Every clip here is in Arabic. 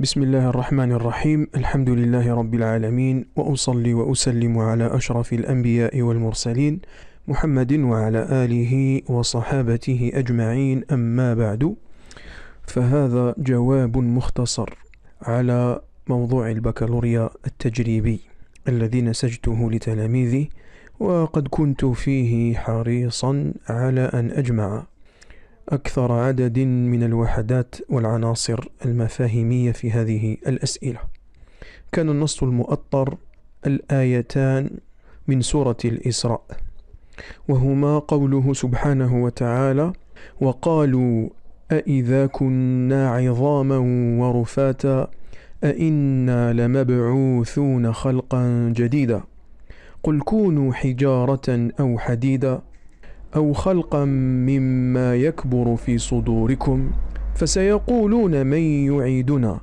بسم الله الرحمن الرحيم الحمد لله رب العالمين وأصلي وأسلم على أشرف الأنبياء والمرسلين محمد وعلى آله وصحابته أجمعين أما بعد فهذا جواب مختصر على موضوع البكالوريا التجريبي الذي نسجته لتلاميذي وقد كنت فيه حريصا على أن أجمع أكثر عدد من الوحدات والعناصر المفاهيمية في هذه الأسئلة كان النص المؤطر الآيتان من سورة الإسراء وهما قوله سبحانه وتعالى وقالوا أإذا كنا عظاما ورفاتا أإنا لمبعوثون خلقا جديدا قل كونوا حجارة أو حديدا أو خلقا مما يكبر في صدوركم فسيقولون من يعيدنا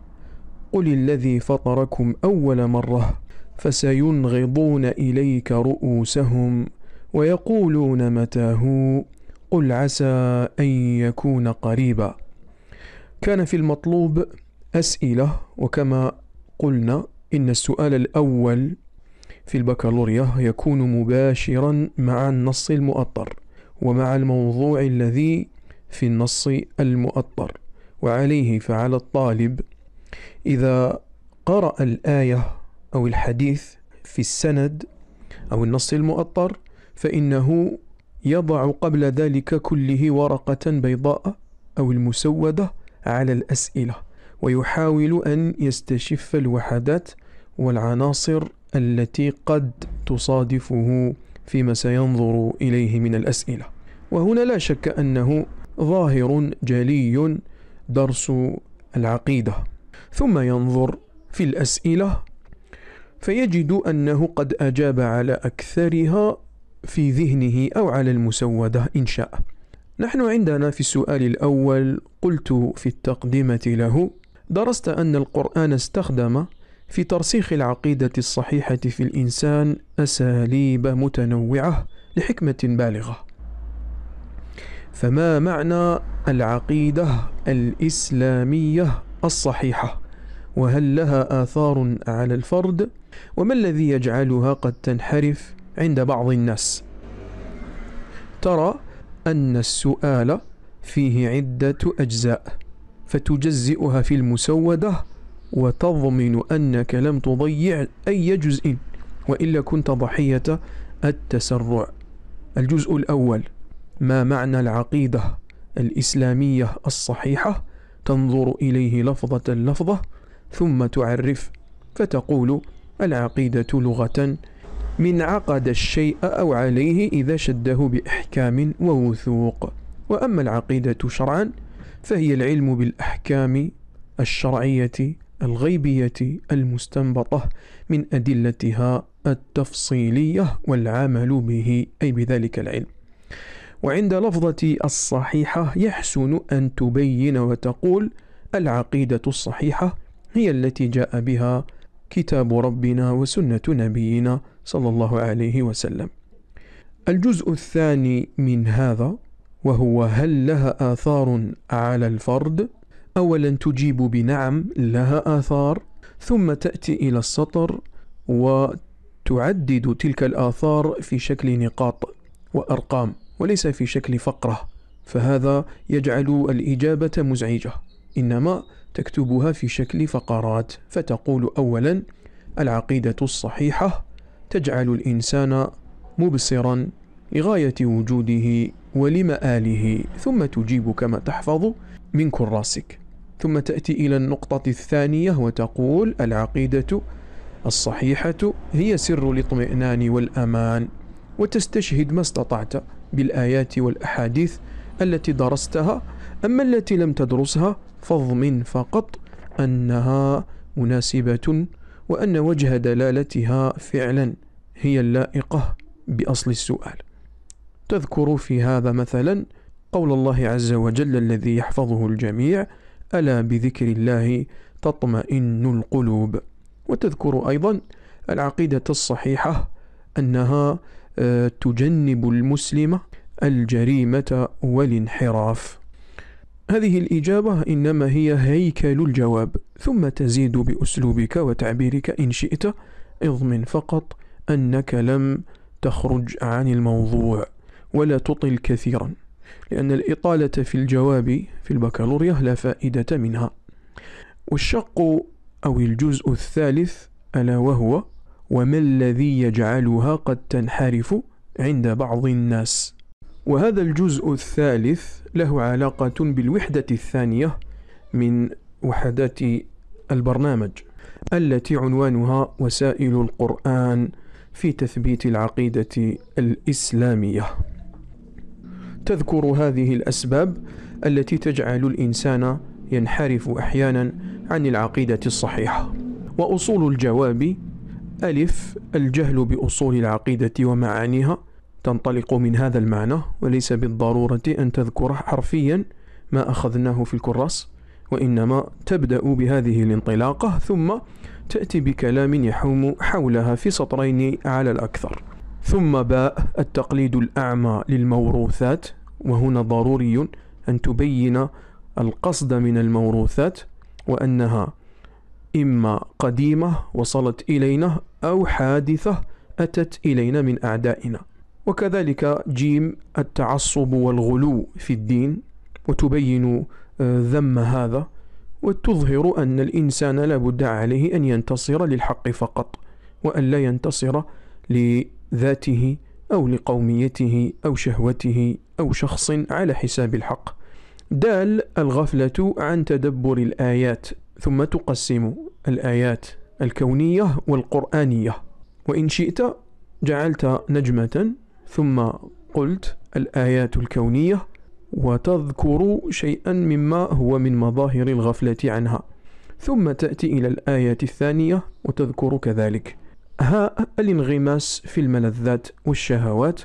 قل الذي فطركم أول مرة فسينغضون إليك رؤوسهم ويقولون متاه قل عسى أن يكون قريبا كان في المطلوب أسئلة وكما قلنا إن السؤال الأول في البكالوريا يكون مباشرا مع النص المؤطر ومع الموضوع الذي في النص المؤطر وعليه فعلى الطالب إذا قرأ الآية أو الحديث في السند أو النص المؤطر فإنه يضع قبل ذلك كله ورقة بيضاء أو المسودة على الأسئلة ويحاول أن يستشف الوحدات والعناصر التي قد تصادفه فيما سينظر إليه من الأسئلة وهنا لا شك أنه ظاهر جلي درس العقيدة ثم ينظر في الأسئلة فيجد أنه قد أجاب على أكثرها في ذهنه أو على المسودة إن شاء نحن عندنا في السؤال الأول قلت في التقدمة له درست أن القرآن استخدم في ترسيخ العقيدة الصحيحة في الإنسان أساليب متنوعة لحكمة بالغة فما معنى العقيدة الإسلامية الصحيحة وهل لها آثار على الفرد وما الذي يجعلها قد تنحرف عند بعض الناس ترى أن السؤال فيه عدة أجزاء فتجزئها في المسودة وتضمن أنك لم تضيع أي جزء وإلا كنت ضحية التسرع الجزء الأول ما معنى العقيدة الإسلامية الصحيحة تنظر إليه لفظة لفظة ثم تعرف فتقول العقيدة لغة من عقد الشيء أو عليه إذا شده بإحكام ووثوق وأما العقيدة شرعا فهي العلم بالأحكام الشرعية الغيبية المستنبطة من أدلتها التفصيلية والعمل به أي بذلك العلم وعند لفظة الصحيحة يحسن أن تبين وتقول العقيدة الصحيحة هي التي جاء بها كتاب ربنا وسنة نبينا صلى الله عليه وسلم الجزء الثاني من هذا وهو هل لها آثار على الفرد أولا تجيب بنعم لها آثار ثم تأتي إلى السطر وتعدد تلك الآثار في شكل نقاط وأرقام وليس في شكل فقرة فهذا يجعل الإجابة مزعجة إنما تكتبها في شكل فقرات فتقول أولا العقيدة الصحيحة تجعل الإنسان مبصرا لغاية وجوده ولمآله ثم تجيب كما تحفظ من كراسك ثم تأتي إلى النقطة الثانية وتقول العقيدة الصحيحة هي سر الاطمئنان والأمان وتستشهد ما استطعت بالآيات والأحاديث التي درستها أما التي لم تدرسها فاضمن فقط أنها مناسبة وأن وجه دلالتها فعلا هي اللائقة بأصل السؤال تذكر في هذا مثلا قول الله عز وجل الذي يحفظه الجميع ألا بذكر الله تطمئن القلوب وتذكر أيضا العقيدة الصحيحة أنها آه، تجنب المسلم الجريمة والانحراف هذه الإجابة إنما هي هيكل الجواب ثم تزيد بأسلوبك وتعبيرك إن شئت اضمن فقط أنك لم تخرج عن الموضوع ولا تطل كثيرا لأن الإطالة في الجواب في البكالوريا لا فائدة منها والشق أو الجزء الثالث ألا وهو وما الذي يجعلها قد تنحرف عند بعض الناس وهذا الجزء الثالث له علاقة بالوحدة الثانية من وحدات البرنامج التي عنوانها وسائل القرآن في تثبيت العقيدة الإسلامية تذكر هذه الأسباب التي تجعل الإنسان ينحرف أحيانا عن العقيدة الصحيحة وأصول الجواب ألف الجهل بأصول العقيدة ومعانيها تنطلق من هذا المعنى وليس بالضرورة أن تذكر حرفيا ما أخذناه في الكراس وإنما تبدأ بهذه الانطلاقة ثم تأتي بكلام يحوم حولها في سطرين على الأكثر ثم باء التقليد الأعمى للموروثات وهنا ضروري أن تبين القصد من الموروثات وأنها إما قديمة وصلت إلينا أو حادثة أتت إلينا من أعدائنا وكذلك جيم التعصب والغلو في الدين وتبين آه، ذم هذا وتظهر أن الإنسان لابد عليه أن ينتصر للحق فقط وأن لا ينتصر ذاته أو لقوميته أو شهوته أو شخص على حساب الحق دال الغفلة عن تدبر الآيات ثم تقسم الآيات الكونية والقرآنية وإن شئت جعلت نجمة ثم قلت الآيات الكونية وتذكر شيئا مما هو من مظاهر الغفلة عنها ثم تأتي إلى الآية الثانية وتذكر كذلك ها الانغماس في الملذات والشهوات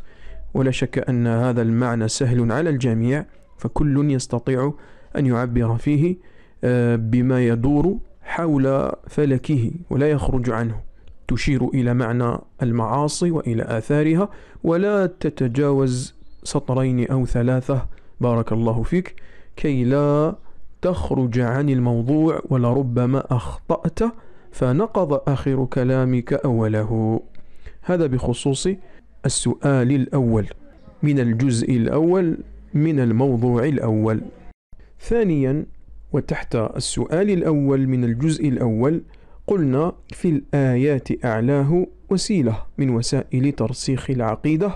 ولا شك أن هذا المعنى سهل على الجميع فكل يستطيع أن يعبر فيه آه، بما يدور حول فلكه ولا يخرج عنه تشير إلى معنى المعاصي وإلى آثارها ولا تتجاوز سطرين أو ثلاثة بارك الله فيك كي لا تخرج عن الموضوع ولربما أخطأت فنقض آخر كلامك أوله هذا بخصوص السؤال الأول من الجزء الأول من الموضوع الأول ثانيا وتحت السؤال الأول من الجزء الأول قلنا في الآيات أعلاه وسيلة من وسائل ترسيخ العقيدة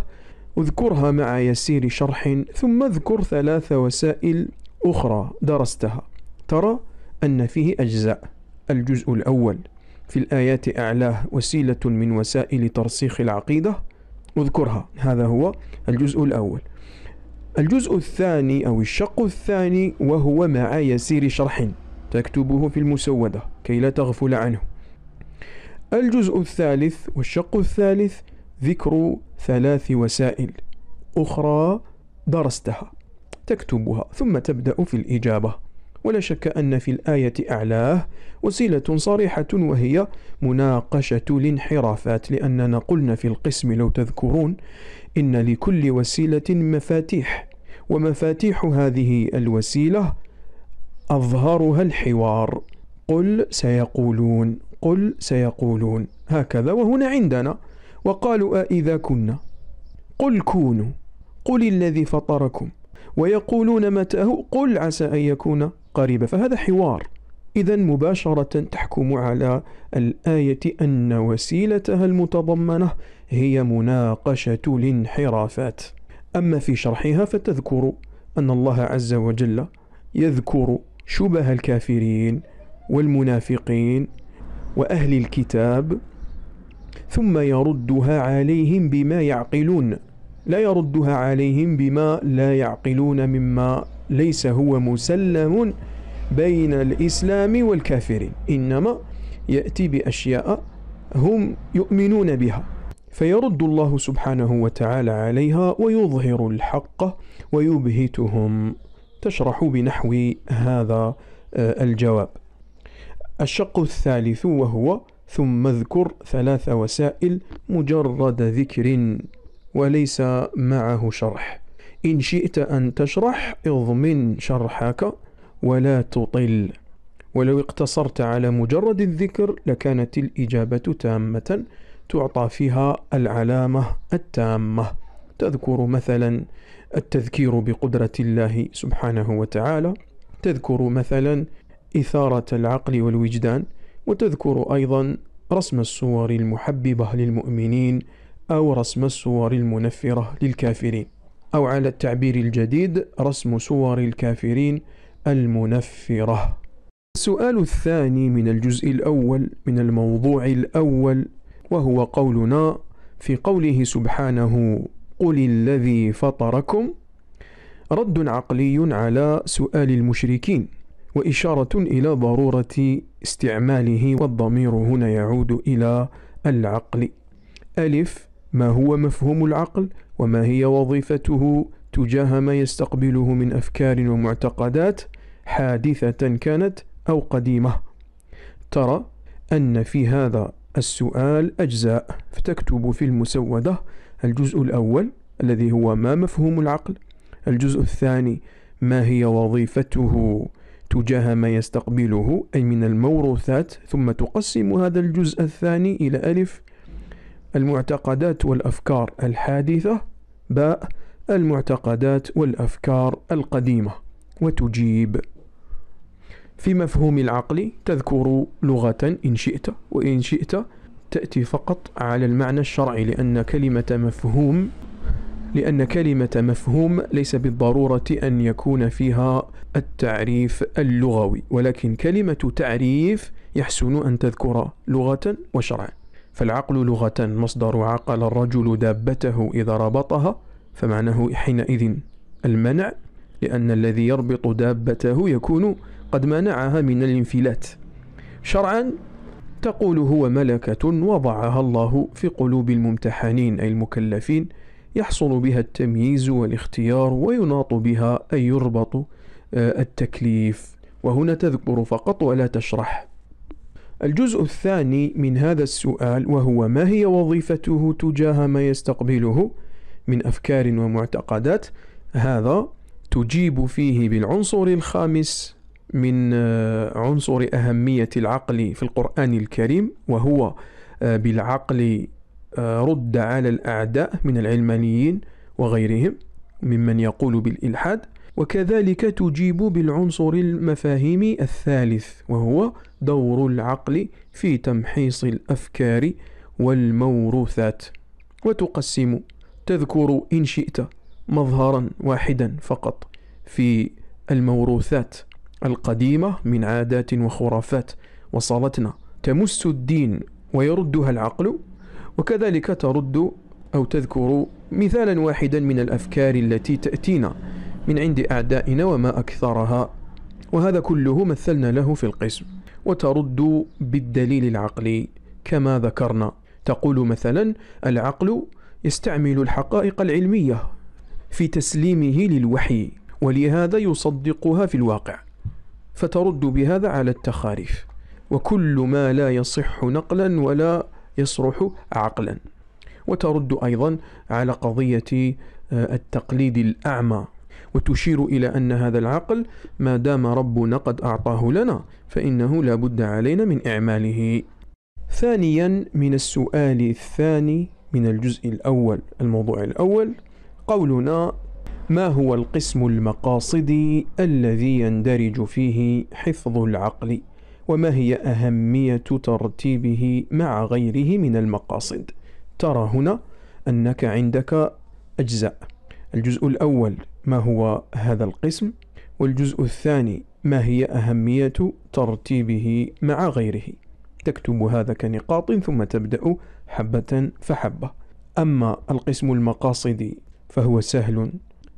اذكرها مع يسير شرح ثم اذكر ثلاث وسائل أخرى درستها ترى أن فيه أجزاء الجزء الأول في الآيات أعلاه وسيلة من وسائل ترسيخ العقيدة اذكرها هذا هو الجزء الأول الجزء الثاني أو الشق الثاني وهو مع يسير شرح تكتبه في المسودة كي لا تغفل عنه الجزء الثالث والشق الثالث ذكر ثلاث وسائل أخرى درستها تكتبها ثم تبدأ في الإجابة ولا شك أن في الآية أعلاه وسيلة صريحة وهي مناقشة الانحرافات لأننا قلنا في القسم لو تذكرون إن لكل وسيلة مفاتيح ومفاتيح هذه الوسيلة أظهرها الحوار قل سيقولون قل سيقولون هكذا وهنا عندنا وقالوا أإذا كنا قل كونوا قل الذي فطركم ويقولون متى هو قل عسى أن يكون قريبا فهذا حوار إذا مباشرة تحكم على الآية أن وسيلتها المتضمنة هي مناقشة الانحرافات أما في شرحها فتذكر أن الله عز وجل يذكر شبه الكافرين والمنافقين وأهل الكتاب ثم يردها عليهم بما يعقلون لا يردها عليهم بما لا يعقلون مما ليس هو مسلم بين الإسلام والكافرين إنما يأتي بأشياء هم يؤمنون بها فيرد الله سبحانه وتعالى عليها ويظهر الحق ويبهتهم تشرح بنحو هذا آه، الجواب الشق الثالث وهو ثم اذكر ثلاث وسائل مجرد ذكر وليس معه شرح إن شئت أن تشرح اضمن شرحك ولا تطل ولو اقتصرت على مجرد الذكر لكانت الإجابة تامة تعطى فيها العلامة التامة تذكر مثلا التذكير بقدرة الله سبحانه وتعالى تذكر مثلا إثارة العقل والوجدان وتذكر أيضا رسم الصور المحببة للمؤمنين أو رسم الصور المنفرة للكافرين أو على التعبير الجديد رسم صور الكافرين المنفرة السؤال الثاني من الجزء الأول من الموضوع الأول وهو قولنا في قوله سبحانه قل الذي فطركم رد عقلي على سؤال المشركين وإشارة إلى ضرورة استعماله والضمير هنا يعود إلى العقل ألف ما هو مفهوم العقل وما هي وظيفته تجاه ما يستقبله من أفكار ومعتقدات حادثة كانت أو قديمة ترى أن في هذا السؤال أجزاء فتكتب في المسودة الجزء الأول الذي هو ما مفهوم العقل الجزء الثاني ما هي وظيفته تجاه ما يستقبله أي من الموروثات ثم تقسم هذا الجزء الثاني إلى ألف المعتقدات والأفكار الحادثة باء المعتقدات والأفكار القديمة وتجيب في مفهوم العقل تذكر لغة إن شئت وإن شئت تأتي فقط على المعنى الشرعي لأن كلمة مفهوم لأن كلمة مفهوم ليس بالضرورة أن يكون فيها التعريف اللغوي ولكن كلمة تعريف يحسن أن تذكر لغة وشرعا فالعقل لغة مصدر عقل الرجل دابته إذا ربطها فمعناه حينئذ المنع لأن الذي يربط دابته يكون قد منعها من الانفلات شرعا تقول هو ملكة وضعها الله في قلوب الممتحنين أي المكلفين يحصل بها التمييز والاختيار ويناط بها أي يربط آه، التكليف وهنا تذكر فقط ولا تشرح الجزء الثاني من هذا السؤال وهو ما هي وظيفته تجاه ما يستقبله من أفكار ومعتقدات هذا تجيب فيه بالعنصر الخامس من آه، عنصر أهمية العقل في القرآن الكريم وهو آه، بالعقل آه، رد على الأعداء من العلمانيين وغيرهم ممن يقول بالإلحاد وكذلك تجيب بالعنصر المفاهيمي الثالث وهو دور العقل في تمحيص الأفكار والموروثات وتقسم تذكر إن شئت مظهرا واحدا فقط في الموروثات القديمة من عادات وخرافات وصلتنا تمس الدين ويردها العقل وكذلك ترد أو تذكر مثالا واحدا من الأفكار التي تأتينا من عند أعدائنا وما أكثرها وهذا كله مثلنا له في القسم وترد بالدليل العقلي كما ذكرنا تقول مثلا العقل يستعمل الحقائق العلمية في تسليمه للوحي ولهذا يصدقها في الواقع فترد بهذا على التخاريف وكل ما لا يصح نقلا ولا يصرح عقلا وترد أيضا على قضية آه، التقليد الأعمى وتشير إلى أن هذا العقل ما دام ربنا قد أعطاه لنا فإنه لا بد علينا من إعماله ثانيا من السؤال الثاني من الجزء الأول الموضوع الأول قولنا ما هو القسم المقاصدي الذي يندرج فيه حفظ العقل وما هي أهمية ترتيبه مع غيره من المقاصد ترى هنا أنك عندك أجزاء الجزء الأول ما هو هذا القسم والجزء الثاني ما هي أهمية ترتيبه مع غيره تكتب هذا كنقاط ثم تبدأ حبة فحبة أما القسم المقاصدي فهو سهل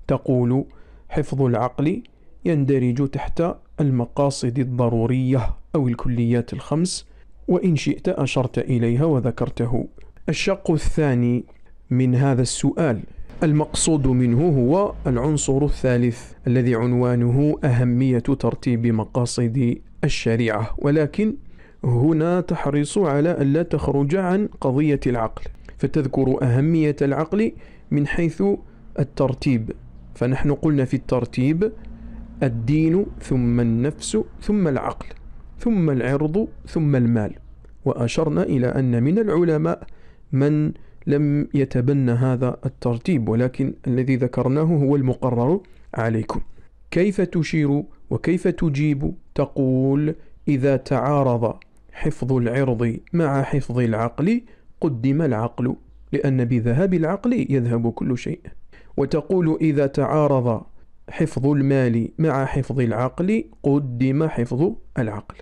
تقول حفظ العقل يندرج تحت المقاصد الضرورية أو الكليات الخمس وإن شئت أشرت إليها وذكرته الشق الثاني من هذا السؤال المقصود منه هو العنصر الثالث الذي عنوانه أهمية ترتيب مقاصد الشريعة ولكن هنا تحرص على ألا تخرج عن قضية العقل فتذكر أهمية العقل من حيث الترتيب فنحن قلنا في الترتيب الدين ثم النفس ثم العقل ثم العرض ثم المال وأشرنا إلى أن من العلماء من لم يتبنى هذا الترتيب ولكن الذي ذكرناه هو المقرر عليكم كيف تشير وكيف تجيب تقول إذا تعارض حفظ العرض مع حفظ العقل قدم العقل لأن بذهاب العقل يذهب كل شيء وتقول إذا تعارض حفظ المال مع حفظ العقل قدم حفظ العقل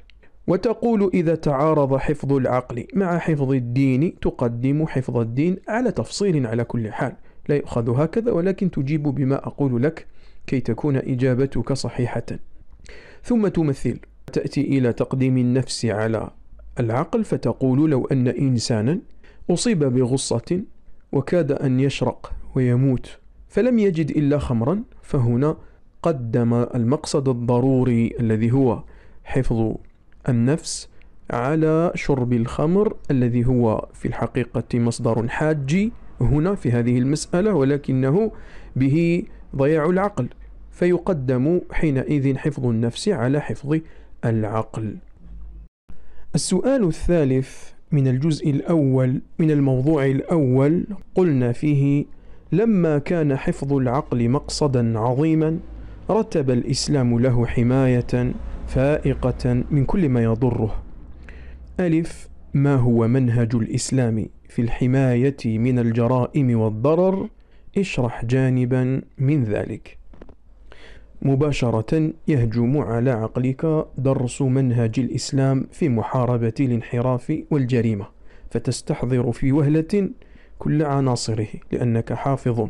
وتقول إذا تعارض حفظ العقل مع حفظ الدين تقدم حفظ الدين على تفصيل على كل حال لا يؤخذ هكذا ولكن تجيب بما أقول لك كي تكون إجابتك صحيحة ثم تمثل تأتي إلى تقديم النفس على العقل فتقول لو أن إنسانا أصيب بغصة وكاد أن يشرق ويموت فلم يجد إلا خمرا فهنا قدم المقصد الضروري الذي هو حفظ النفس على شرب الخمر الذي هو في الحقيقة مصدر حاجي هنا في هذه المسألة ولكنه به ضياع العقل فيقدم حينئذ حفظ النفس على حفظ العقل السؤال الثالث من الجزء الأول من الموضوع الأول قلنا فيه لما كان حفظ العقل مقصدا عظيما رتب الإسلام له حماية فائقة من كل ما يضره ألف ما هو منهج الإسلام في الحماية من الجرائم والضرر اشرح جانبا من ذلك مباشرة يهجم على عقلك درس منهج الإسلام في محاربة الانحراف والجريمة فتستحضر في وهلة كل عناصره لأنك حافظ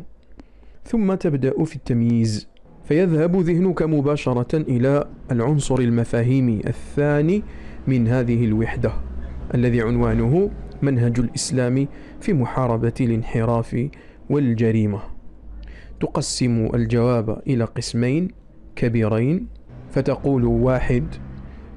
ثم تبدأ في التمييز فيذهب ذهنك مباشرة إلى العنصر المفاهيمي الثاني من هذه الوحدة الذي عنوانه منهج الإسلام في محاربة الانحراف والجريمة تقسم الجواب إلى قسمين كبيرين فتقول واحد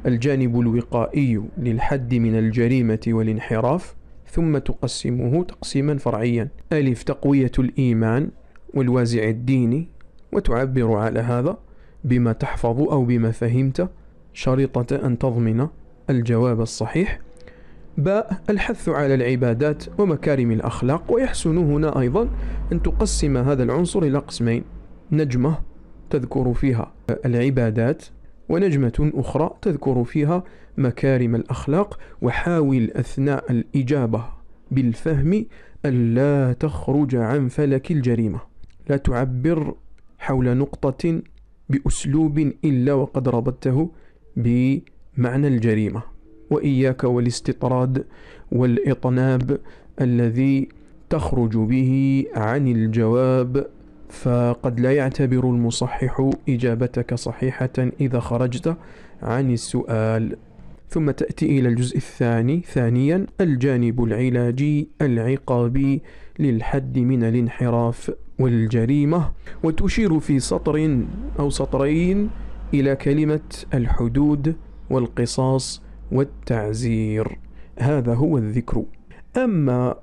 الجانب الوقائي للحد من الجريمة والانحراف ثم تقسمه تقسيما فرعيا ألف تقوية الإيمان والوازع الديني وتعبر على هذا بما تحفظ أو بما فهمت شريطة أن تضمن الجواب الصحيح باء الحث على العبادات ومكارم الأخلاق ويحسن هنا أيضا أن تقسم هذا العنصر إلى قسمين نجمة تذكر فيها العبادات ونجمة أخرى تذكر فيها مكارم الأخلاق وحاول أثناء الإجابة بالفهم ألا تخرج عن فلك الجريمة لا تعبر حول نقطة بأسلوب إلا وقد ربطته بمعنى الجريمة وإياك والاستطراد والإطناب الذي تخرج به عن الجواب فقد لا يعتبر المصحح إجابتك صحيحة إذا خرجت عن السؤال ثم تأتي إلى الجزء الثاني ثانيا الجانب العلاجي العقابي للحد من الانحراف والجريمة وتشير في سطر أو سطرين إلى كلمة الحدود والقصاص والتعزير هذا هو الذكر أما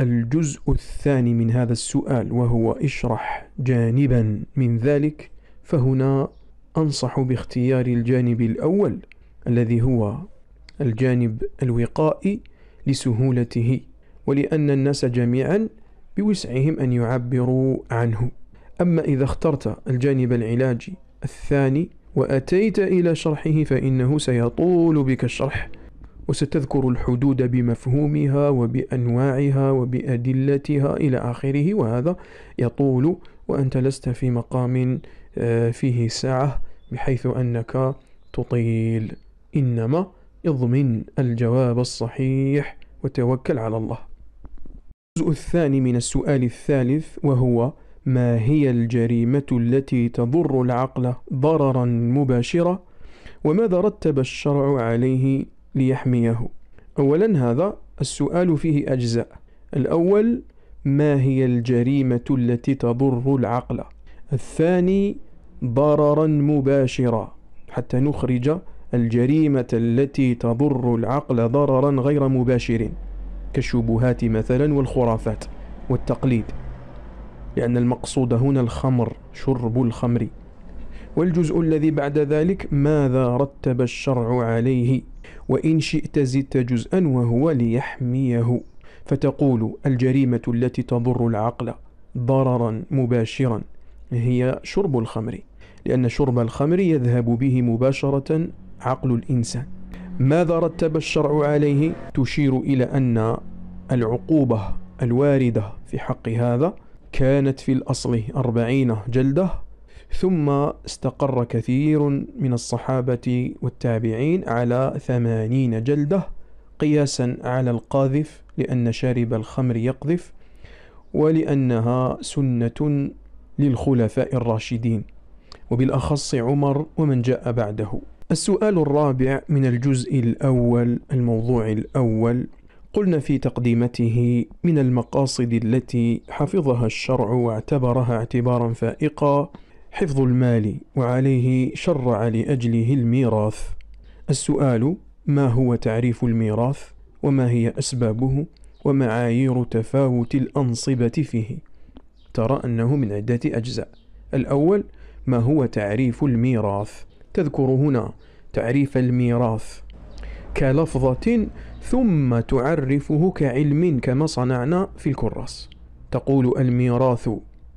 الجزء الثاني من هذا السؤال وهو اشرح جانبا من ذلك فهنا أنصح باختيار الجانب الأول الذي هو الجانب الوقائي لسهولته ولأن الناس جميعا بوسعهم أن يعبروا عنه أما إذا اخترت الجانب العلاجي الثاني وأتيت إلى شرحه فإنه سيطول بك الشرح وستذكر الحدود بمفهومها وبأنواعها وبأدلتها إلى آخره وهذا يطول وأنت لست في مقام آه، فيه سعة بحيث أنك تطيل إنما اضمن الجواب الصحيح وتوكل على الله الجزء الثاني من السؤال الثالث وهو ما هي الجريمة التي تضر العقل ضررا مباشرة وماذا رتب الشرع عليه ليحميه أولا هذا السؤال فيه أجزاء الأول ما هي الجريمة التي تضر العقل الثاني ضررا مباشرا حتى نخرج الجريمة التي تضر العقل ضررا غير مباشر كالشبهات مثلا والخرافات والتقليد لأن المقصود هنا الخمر شرب الخمر والجزء الذي بعد ذلك ماذا رتب الشرع عليه وإن شئت زدت جزءا وهو ليحميه فتقول الجريمة التي تضر العقل ضررا مباشرا هي شرب الخمر لأن شرب الخمر يذهب به مباشرة عقل الإنسان ماذا رتب الشرع عليه تشير إلى أن العقوبة الواردة في حق هذا كانت في الأصل أربعين جلدة ثم استقر كثير من الصحابة والتابعين على ثمانين جلدة قياسا على القاذف لأن شارب الخمر يقذف ولأنها سنة للخلفاء الراشدين وبالأخص عمر ومن جاء بعده السؤال الرابع من الجزء الأول الموضوع الأول قلنا في تقديمته من المقاصد التي حفظها الشرع واعتبرها اعتبارا فائقا حفظ المال وعليه شرع لأجله الميراث السؤال ما هو تعريف الميراث وما هي أسبابه ومعايير تفاوت الأنصبة فيه ترى أنه من عدة أجزاء الأول ما هو تعريف الميراث تذكر هنا تعريف الميراث كلفظة ثم تعرفه كعلم كما صنعنا في الكراس تقول الميراث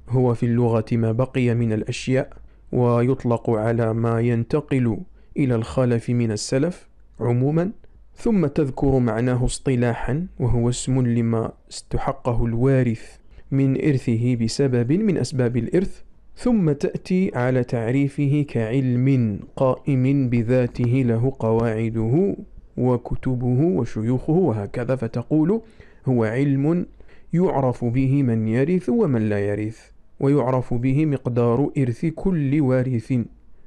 هو في اللغة ما بقي من الأشياء ويطلق على ما ينتقل إلى الخلف من السلف عموما ثم تذكر معناه اصطلاحا وهو اسم لما استحقه الوارث من إرثه بسبب من أسباب الإرث ثم تأتي على تعريفه كعلم قائم بذاته له قواعده وكتبه وشيوخه وهكذا فتقول هو علم يعرف به من يرث ومن لا يرث ويعرف به مقدار إرث كل وارث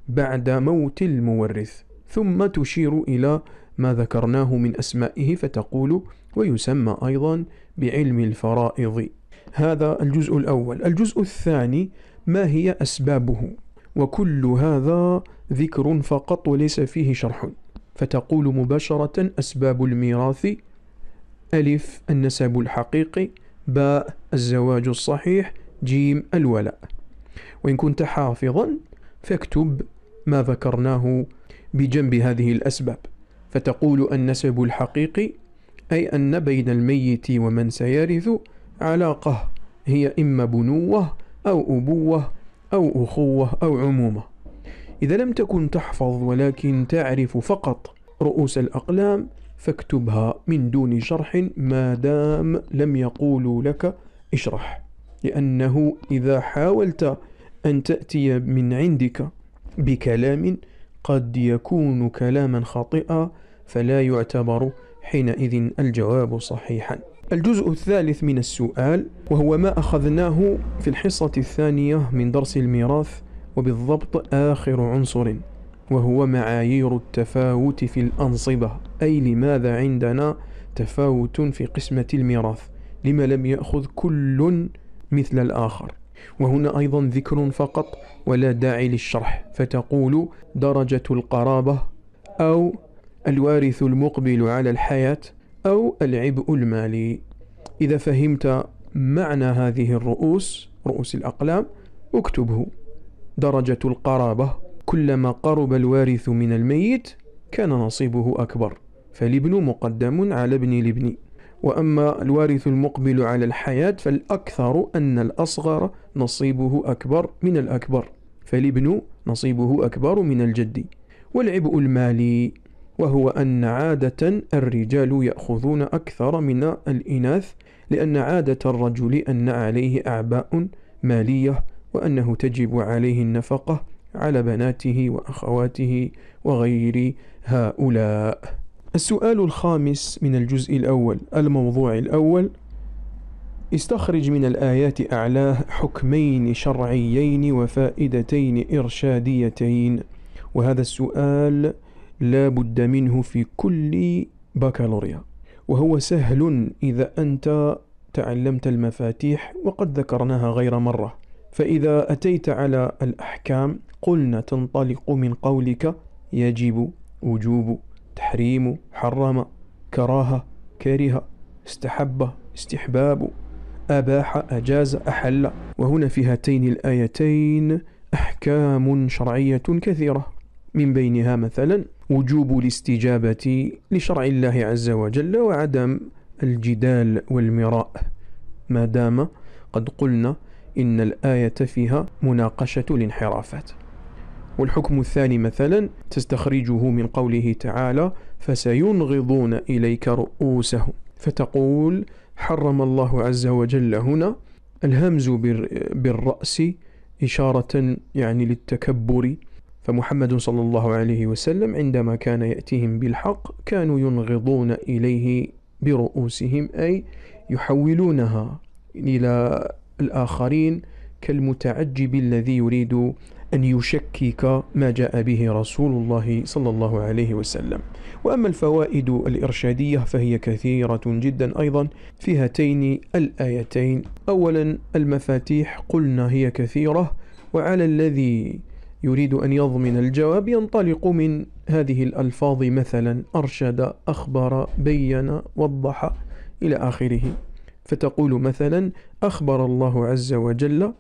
بعد موت المورث ثم تشير إلى ما ذكرناه من أسمائه فتقول ويسمى أيضا بعلم الفرائض هذا الجزء الأول الجزء الثاني ما هي أسبابه وكل هذا ذكر فقط وليس فيه شرح فتقول مباشرة أسباب الميراث ألف النسب الحقيقي باء الزواج الصحيح جيم الولاء وإن كنت حافظا فاكتب ما ذكرناه بجنب هذه الأسباب فتقول النسب الحقيقي أي أن بين الميت ومن سيرث علاقة هي إما بنوة أو أبوة أو أخوة أو عمومة إذا لم تكن تحفظ ولكن تعرف فقط رؤوس الأقلام فاكتبها من دون شرح ما دام لم يقولوا لك اشرح لأنه إذا حاولت أن تأتي من عندك بكلام قد يكون كلاما خاطئا فلا يعتبر حينئذ الجواب صحيحا الجزء الثالث من السؤال وهو ما أخذناه في الحصة الثانية من درس الميراث وبالضبط آخر عنصر وهو معايير التفاوت في الأنصبة أي لماذا عندنا تفاوت في قسمة الميراث لما لم يأخذ كل مثل الآخر وهنا أيضا ذكر فقط ولا داعي للشرح فتقول درجة القرابة أو الوارث المقبل على الحياة أو العبء المالي إذا فهمت معنى هذه الرؤوس رؤوس الأقلام اكتبه درجة القرابة كلما قرب الوارث من الميت كان نصيبه أكبر فالابن مقدم على ابن الابن وأما الوارث المقبل على الحياة فالأكثر أن الأصغر نصيبه أكبر من الأكبر فالابن نصيبه أكبر من الجد والعبء المالي وهو أن عادة الرجال يأخذون أكثر من الإناث لأن عادة الرجل أن عليه أعباء مالية وأنه تجب عليه النفقة على بناته وأخواته وغير هؤلاء السؤال الخامس من الجزء الأول الموضوع الأول استخرج من الآيات أعلاه حكمين شرعيين وفائدتين إرشاديتين وهذا السؤال لا بد منه في كل بكالوريا وهو سهل إذا أنت تعلمت المفاتيح وقد ذكرناها غير مرة فإذا أتيت على الأحكام قلنا تنطلق من قولك يجب وجوب تحريم حرم كراهة كره استحب استحباب أباح أجاز أحل وهنا في هاتين الآيتين أحكام شرعية كثيرة من بينها مثلا وجوب الاستجابة لشرع الله عز وجل وعدم الجدال والمراء ما دام قد قلنا إن الآية فيها مناقشة الانحرافات والحكم الثاني مثلا تستخرجه من قوله تعالى فسينغضون إليك رؤوسهم فتقول حرم الله عز وجل هنا الهمز بالرأس إشارة يعني للتكبر فمحمد صلى الله عليه وسلم عندما كان يأتيهم بالحق كانوا ينغضون إليه برؤوسهم أي يحولونها إلى الآخرين كالمتعجب الذي يريد أن يشكك ما جاء به رسول الله صلى الله عليه وسلم وأما الفوائد الإرشادية فهي كثيرة جدا أيضا في هاتين الآيتين أولا المفاتيح قلنا هي كثيرة وعلى الذي يريد أن يضمن الجواب ينطلق من هذه الألفاظ مثلا أرشد أخبر بين وضح إلى آخره فتقول مثلا أخبر الله عز وجل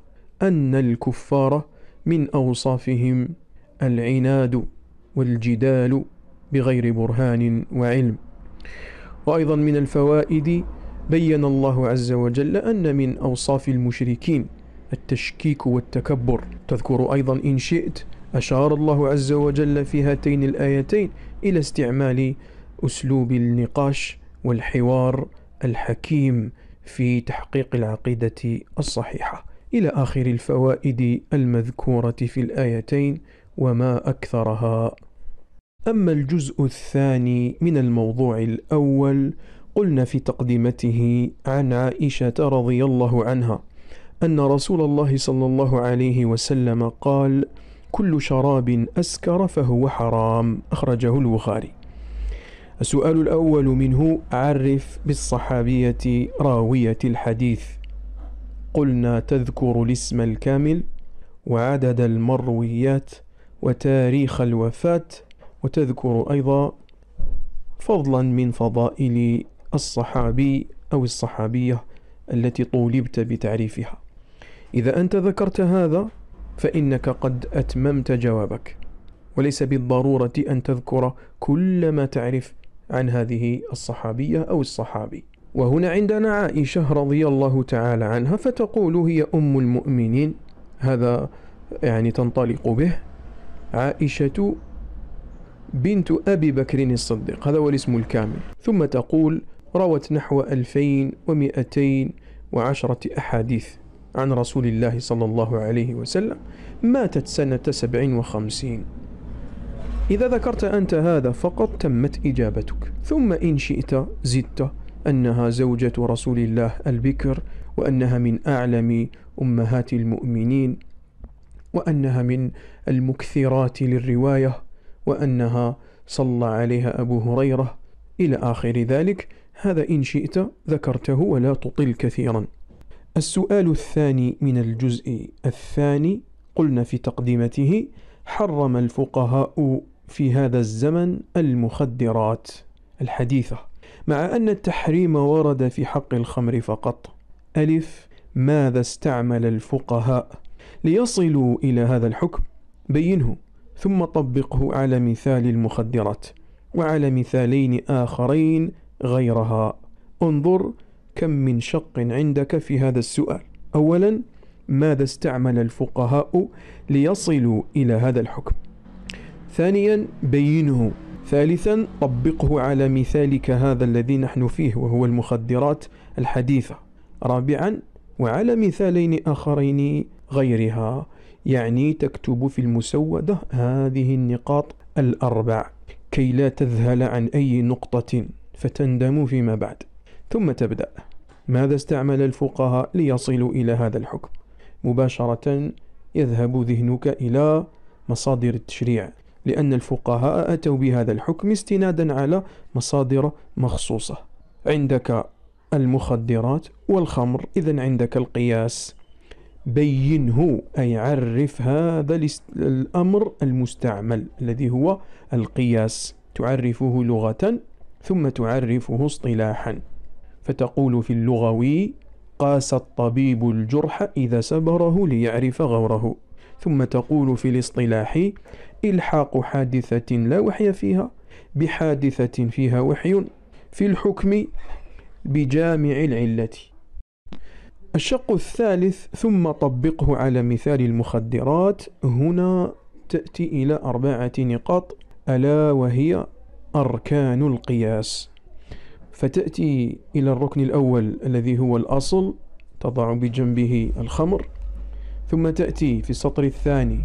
أن الكفار من أوصافهم العناد والجدال بغير برهان وعلم وأيضا من الفوائد بين الله عز وجل أن من أوصاف المشركين التشكيك والتكبر تذكر أيضا إن شئت أشار الله عز وجل في هاتين الآيتين إلى استعمال أسلوب النقاش والحوار الحكيم في تحقيق العقيدة الصحيحة إلى آخر الفوائد المذكورة في الآيتين وما أكثرها أما الجزء الثاني من الموضوع الأول قلنا في تقدمته عن عائشة رضي الله عنها أن رسول الله صلى الله عليه وسلم قال كل شراب أسكر فهو حرام أخرجه البخاري السؤال الأول منه عرف بالصحابية راوية الحديث قلنا تذكر الاسم الكامل وعدد المرويات وتاريخ الوفاة وتذكر أيضا فضلا من فضائل الصحابي أو الصحابية التي طولبت بتعريفها إذا أنت ذكرت هذا فإنك قد أتممت جوابك وليس بالضرورة أن تذكر كل ما تعرف عن هذه الصحابية أو الصحابي وهنا عندنا عائشة رضي الله تعالى عنها فتقول هي أم المؤمنين هذا يعني تنطلق به عائشة بنت أبي بكر الصديق هذا هو الاسم الكامل ثم تقول روت نحو 2210 أحاديث عن رسول الله صلى الله عليه وسلم ماتت سنة سبع وخمسين إذا ذكرت أنت هذا فقط تمت إجابتك ثم إن شئت زدت أنها زوجة رسول الله البكر وأنها من أعلم أمهات المؤمنين وأنها من المكثرات للرواية وأنها صلى عليها أبو هريرة إلى آخر ذلك هذا إن شئت ذكرته ولا تطل كثيرا السؤال الثاني من الجزء الثاني قلنا في تقديمته حرم الفقهاء في هذا الزمن المخدرات الحديثة مع أن التحريم ورد في حق الخمر فقط ألف ماذا استعمل الفقهاء ليصلوا إلى هذا الحكم بينه ثم طبقه على مثال المخدرات وعلى مثالين آخرين غيرها انظر كم من شق عندك في هذا السؤال أولا ماذا استعمل الفقهاء ليصلوا إلى هذا الحكم ثانيا بينه ثالثا طبقه على مثالك هذا الذي نحن فيه وهو المخدرات الحديثة رابعا وعلى مثالين آخرين غيرها يعني تكتب في المسودة هذه النقاط الأربع كي لا تذهل عن أي نقطة فتندم فيما بعد ثم تبدأ ماذا استعمل الفقهاء ليصلوا إلى هذا الحكم مباشرة يذهب ذهنك إلى مصادر التشريع لأن الفقهاء أتوا بهذا الحكم استنادا على مصادر مخصوصة عندك المخدرات والخمر إذا عندك القياس بينه أي عرف هذا الأمر المستعمل الذي هو القياس تعرفه لغة ثم تعرفه اصطلاحا فتقول في اللغوي قاس الطبيب الجرح إذا سبره ليعرف غوره ثم تقول في الاصطلاح إلحاق حادثة لا وحي فيها بحادثة فيها وحي في الحكم بجامع العلة الشق الثالث ثم طبقه على مثال المخدرات هنا تأتي إلى أربعة نقاط ألا وهي أركان القياس فتأتي إلى الركن الأول الذي هو الأصل تضع بجنبه الخمر ثم تأتي في السطر الثاني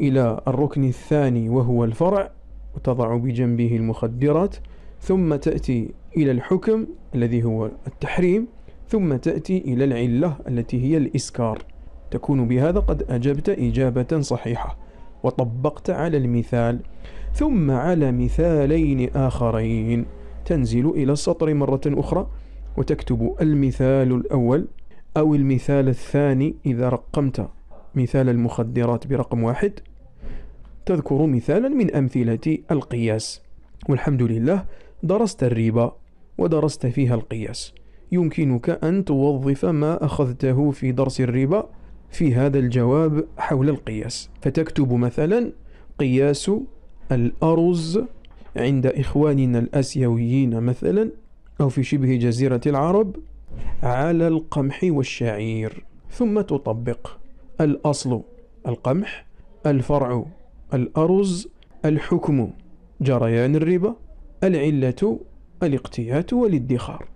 إلى الركن الثاني وهو الفرع وتضع بجنبه المخدرات ثم تأتي إلى الحكم الذي هو التحريم ثم تأتي إلى العلة التي هي الإسكار تكون بهذا قد أجبت إجابة صحيحة وطبقت على المثال ثم على مثالين آخرين تنزل إلى السطر مرة أخرى وتكتب المثال الأول أو المثال الثاني إذا رقمت مثال المخدرات برقم واحد تذكر مثالا من أمثلة القياس والحمد لله درست الربا ودرست فيها القياس يمكنك أن توظف ما أخذته في درس الربا في هذا الجواب حول القياس فتكتب مثلا قياس الأرز عند إخواننا الآسيويين مثلا أو في شبه جزيرة العرب على القمح والشعير ثم تطبق الأصل القمح الفرع الأرز الحكم جريان الربا العلة الاقتيات والادخار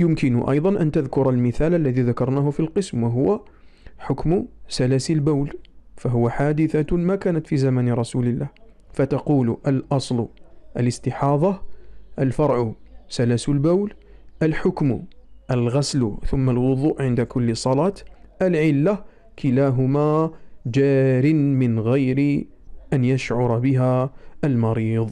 يمكن أيضا أن تذكر المثال الذي ذكرناه في القسم وهو حكم سلس البول فهو حادثة ما كانت في زمن رسول الله فتقول الأصل الاستحاضة الفرع سلس البول الحكم الغسل ثم الوضوء عند كل صلاة العلة كلاهما جار من غير أن يشعر بها المريض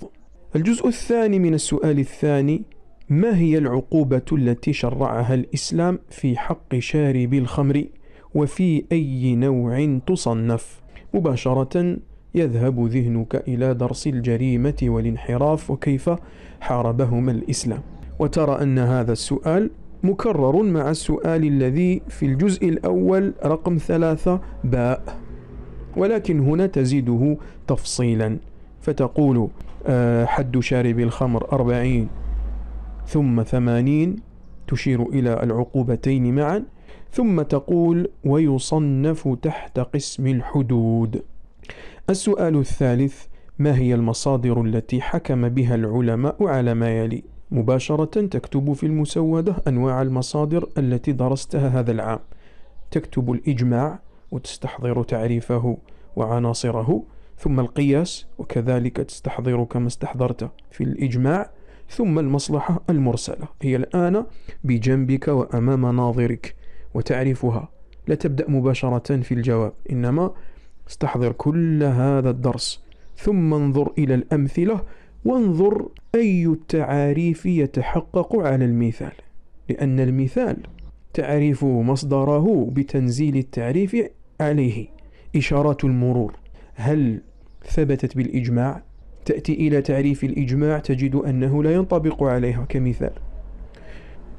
الجزء الثاني من السؤال الثاني ما هي العقوبة التي شرعها الإسلام في حق شارب الخمر وفي أي نوع تصنف مباشرة يذهب ذهنك إلى درس الجريمة والانحراف وكيف حاربهما الإسلام وترى أن هذا السؤال مكرر مع السؤال الذي في الجزء الأول رقم ثلاثة باء ولكن هنا تزيده تفصيلا فتقول آه، حد شارب الخمر أربعين ثم ثمانين تشير إلى العقوبتين معا ثم تقول ويصنف تحت قسم الحدود السؤال الثالث ما هي المصادر التي حكم بها العلماء على ما يلي مباشرة تكتب في المسودة أنواع المصادر التي درستها هذا العام تكتب الإجماع وتستحضر تعريفه وعناصره ثم القياس وكذلك تستحضر كما استحضرت في الإجماع ثم المصلحة المرسلة هي الآن بجنبك وأمام ناظرك وتعرفها لا تبدأ مباشرة في الجواب إنما استحضر كل هذا الدرس ثم انظر إلى الأمثلة وانظر أي التعاريف يتحقق على المثال لأن المثال تعريف مصدره بتنزيل التعريف عليه إشارات المرور هل ثبتت بالإجماع؟ تأتي إلى تعريف الإجماع تجد أنه لا ينطبق عليها كمثال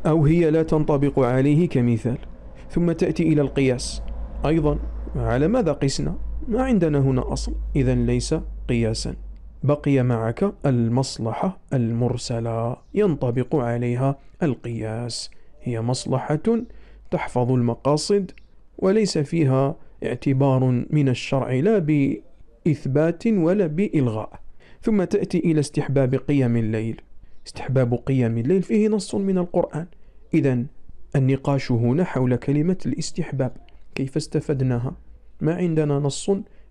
أو هي لا تنطبق عليه كمثال ثم تأتي إلى القياس أيضا على ماذا قسنا؟ ما عندنا هنا أصل إذا ليس قياسا بقي معك المصلحة المرسلة ينطبق عليها القياس هي مصلحة تحفظ المقاصد وليس فيها اعتبار من الشرع لا بإثبات ولا بإلغاء ثم تأتي إلى استحباب قيام الليل استحباب قيام الليل فيه نص من القرآن إذا النقاش هنا حول كلمة الاستحباب كيف استفدناها ما عندنا نص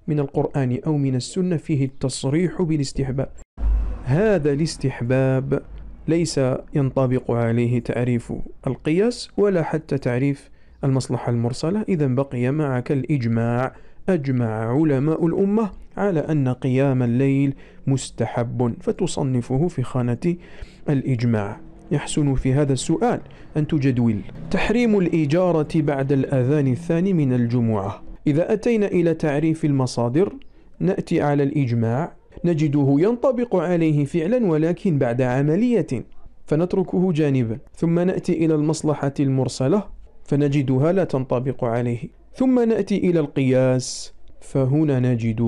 من القرآن أو من السنة فيه التصريح بالاستحباب هذا الاستحباب ليس ينطبق عليه تعريف القياس ولا حتى تعريف المصلحة المرسلة إذا بقي معك الإجماع أجمع علماء الأمة على أن قيام الليل مستحب فتصنفه في خانة الإجماع يحسن في هذا السؤال أن تجدول تحريم الإجارة بعد الأذان الثاني من الجمعة إذا أتينا إلى تعريف المصادر نأتي على الإجماع نجده ينطبق عليه فعلا ولكن بعد عملية فنتركه جانبا ثم نأتي إلى المصلحة المرسلة فنجدها لا تنطبق عليه ثم نأتي إلى القياس فهنا نجده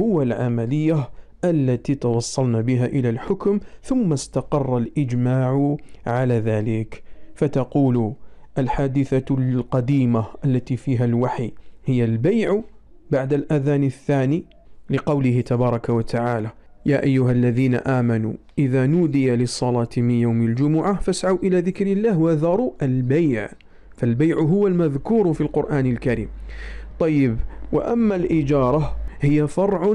هو العملية التي توصلنا بها إلى الحكم ثم استقر الإجماع على ذلك فتقول الحادثة القديمة التي فيها الوحي هي البيع بعد الأذان الثاني لقوله تبارك وتعالى يا أيها الذين آمنوا إذا نودي للصلاة من يوم الجمعة فاسعوا إلى ذكر الله وذروا البيع فالبيع هو المذكور في القرآن الكريم طيب وأما الإجارة هي فرع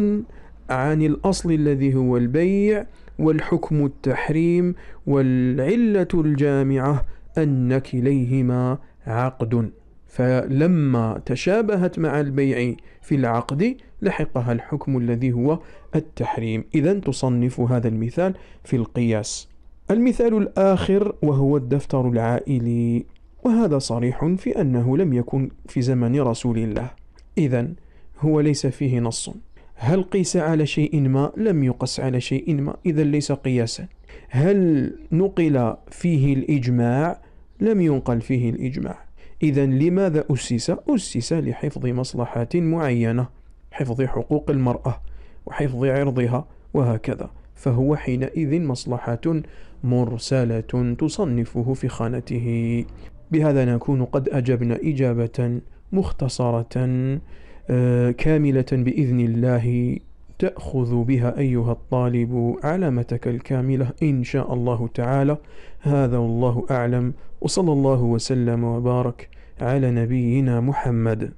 عن الأصل الذي هو البيع والحكم التحريم والعلة الجامعة أن كليهما عقد فلما تشابهت مع البيع في العقد لحقها الحكم الذي هو التحريم إذا تصنف هذا المثال في القياس المثال الآخر وهو الدفتر العائلي وهذا صريح في أنه لم يكن في زمن رسول الله إذا هو ليس فيه نص هل قيس على شيء ما لم يقس على شيء ما إذا ليس قياسا هل نقل فيه الإجماع لم ينقل فيه الإجماع إذا لماذا أسس؟ أسس لحفظ مصلحات معينة حفظ حقوق المرأة وحفظ عرضها وهكذا فهو حينئذ مصلحة مرسلة تصنفه في خانته بهذا نكون قد أجبنا إجابة مختصرة آه، كاملة بإذن الله تأخذ بها أيها الطالب علامتك الكاملة إن شاء الله تعالى هذا والله أعلم وصلى الله وسلم وبارك على نبينا محمد